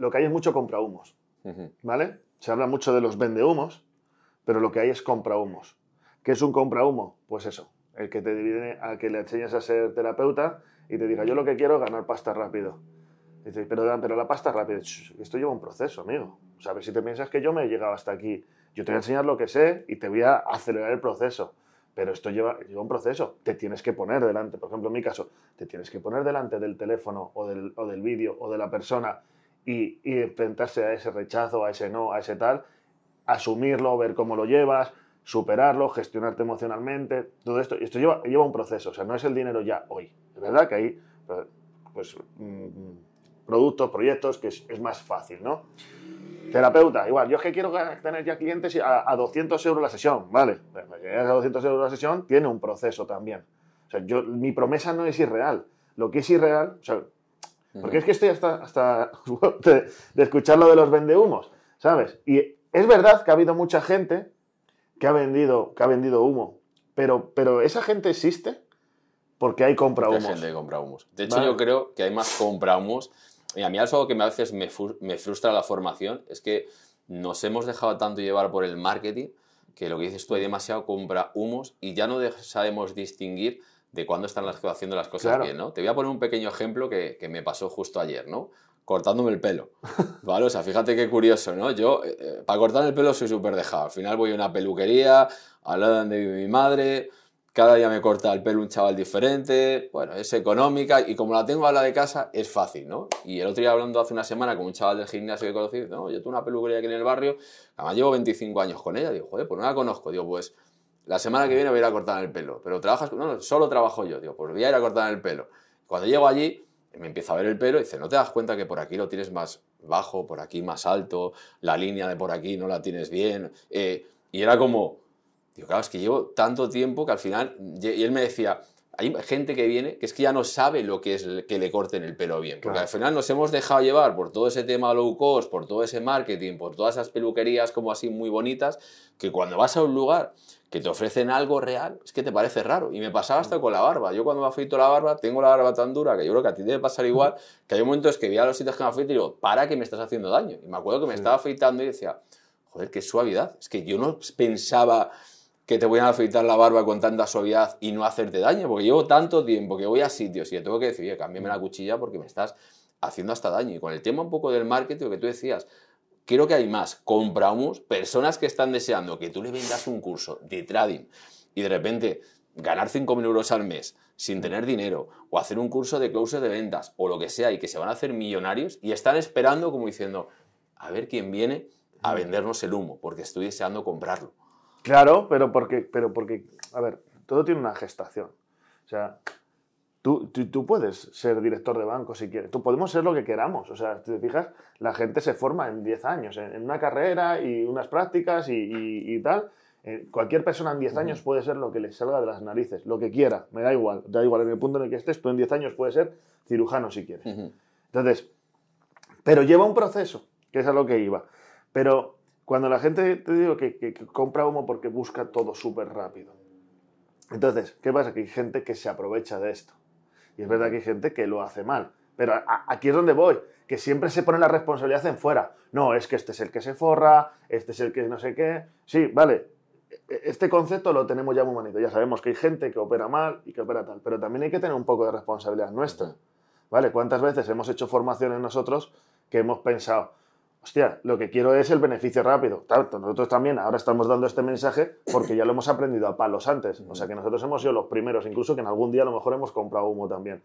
lo que hay es mucho comprahumos, humos, ¿vale? Se habla mucho de los vendehumos, pero lo que hay es compra humos, ¿Qué es un compra humo, Pues eso, el que te divide a que le enseñes a ser terapeuta y te diga, yo lo que quiero es ganar pasta rápido. Dices, pero, pero la pasta rápido esto lleva un proceso, amigo. sabes si te piensas que yo me he llegado hasta aquí. Yo te voy a enseñar lo que sé y te voy a acelerar el proceso. Pero esto lleva, lleva un proceso. Te tienes que poner delante, por ejemplo, en mi caso, te tienes que poner delante del teléfono o del, o del vídeo o de la persona y, enfrentarse a ese rechazo, a ese no, a ese tal, asumirlo, ver cómo lo llevas, superarlo, gestionarte emocionalmente, todo esto. Y esto lleva, un proceso, o sea, no es el dinero ya hoy. Es verdad que hay pues, pues mm, productos, proyectos que es, más fácil, ¿no? Terapeuta, igual, yo es que quiero tener ya clientes a, 200 euros la sesión, ¿vale? a 200 euros la sesión, tiene un proceso también. O sea, yo, mi promesa no es irreal. Lo que es irreal, o sea, porque es que estoy hasta, de, escuchar lo de los vendehumos, ¿sabes? Y es verdad que ha habido mucha gente que ha vendido, que ha vendido humo, pero, pero esa gente existe porque hay comprahumos. Hay gente que compra humos. De hecho, yo creo que hay más comprahumos. Y a mí algo que a veces me, frustra la formación es que nos hemos dejado tanto llevar por el marketing que lo que dices tú hay demasiado compra humos y ya no sabemos distinguir de cuándo están las, haciendo las cosas bien, ¿no? Te voy a poner un pequeño ejemplo que, me pasó justo ayer, ¿no? Cortándome el pelo, ¿vale? O sea, fíjate qué curioso, ¿no? Yo, eh, eh, para cortar el pelo soy súper dejado. Al final voy a una peluquería, al lado donde vive mi madre, cada día me corta el pelo un chaval diferente, bueno, es económica y como la tengo a la de casa es fácil, ¿no? Y el otro día hablando hace una semana con un chaval del gimnasio que conocí, no, yo tengo una peluquería aquí en el barrio, además llevo 25 años con ella, digo, joder, pues no la conozco, digo, pues la semana que viene voy a ir a cortar el pelo. Pero trabajas. No, solo trabajo yo. Digo, pues voy a ir a cortar el pelo. Cuando llego allí, me empieza a ver el pelo y dice, ¿no te das cuenta que por aquí lo tienes más bajo, por aquí más alto, la línea de por aquí no la tienes bien? Eh, y era como, digo, claro, es que llevo tanto tiempo que al final, y él me decía, hay gente que viene que es que ya no sabe lo que es que le corten el pelo bien. Porque al final nos hemos dejado llevar por todo ese tema low cost, por todo ese marketing, por todas esas peluquerías como así muy bonitas, que cuando vas a un lugar que te ofrecen algo real, es que te parece raro. Y me pasaba hasta mm. con la barba. Yo cuando me afeito la barba, tengo la barba tan dura que yo creo que a ti te debe pasar igual, que hay momentos que a los sitios que me afeito y digo, para que me estás haciendo daño. Y me acuerdo que me estaba afeitando y decía, joder, qué suavidad. Es que yo no pensaba que te voy a afeitar la barba con tanta suavidad y no hacerte daño, porque llevo tanto tiempo que voy a sitios y tengo que decir, oye, cámbiame la mm. cuchilla porque me estás haciendo hasta daño. Y con el tema un poco del marketing, lo que tú decías, quiero que hay más compramos, personas que están deseando que tú le vendas un curso de trading y de repente ganar 5.000 euros al mes sin tener dinero o hacer un curso de close de ventas o lo que sea y que se van a hacer millonarios y están esperando como diciendo, a ver quién viene a mm. vendernos el humo, porque estoy deseando comprarlo. Claro, pero porque, pero porque, a ver, todo tiene una gestación. O sea, tú, tú, puedes ser director de banco si quieres, tú podemos ser lo que queramos. O sea, si te fijas, la gente se forma en 10 años, en, una carrera y unas prácticas y, tal. Eh, cualquier persona en 10 años puede ser lo que le salga de las narices, lo que quiera, me da igual, da igual en el punto en el que estés, tú en 10 años puede ser cirujano si quieres. Entonces, pero lleva un proceso, que es a lo que iba. Pero cuando la gente, te digo, que, compra humo porque busca todo súper rápido. Entonces, ¿qué pasa? Que hay gente que se aprovecha de esto. Y es verdad que hay gente que lo hace mal. Pero aquí es donde voy, que siempre se pone la responsabilidad en fuera. No, es que este es el que se forra, este es el que no sé qué. Sí, vale, e, e, este concepto lo tenemos ya muy bonito. Ya sabemos que hay gente que opera mal y que opera tal, pero también hay que tener un poco de responsabilidad nuestra. ¿Vale? ¿Cuántas veces hemos hecho formaciones nosotros que hemos pensado, hostia, lo que quiero es el beneficio rápido. Tanto nosotros también ahora estamos dando este mensaje porque ya lo hemos aprendido a palos antes. O sea que nosotros hemos sido los primeros, incluso que en algún día a lo mejor hemos comprado humo también.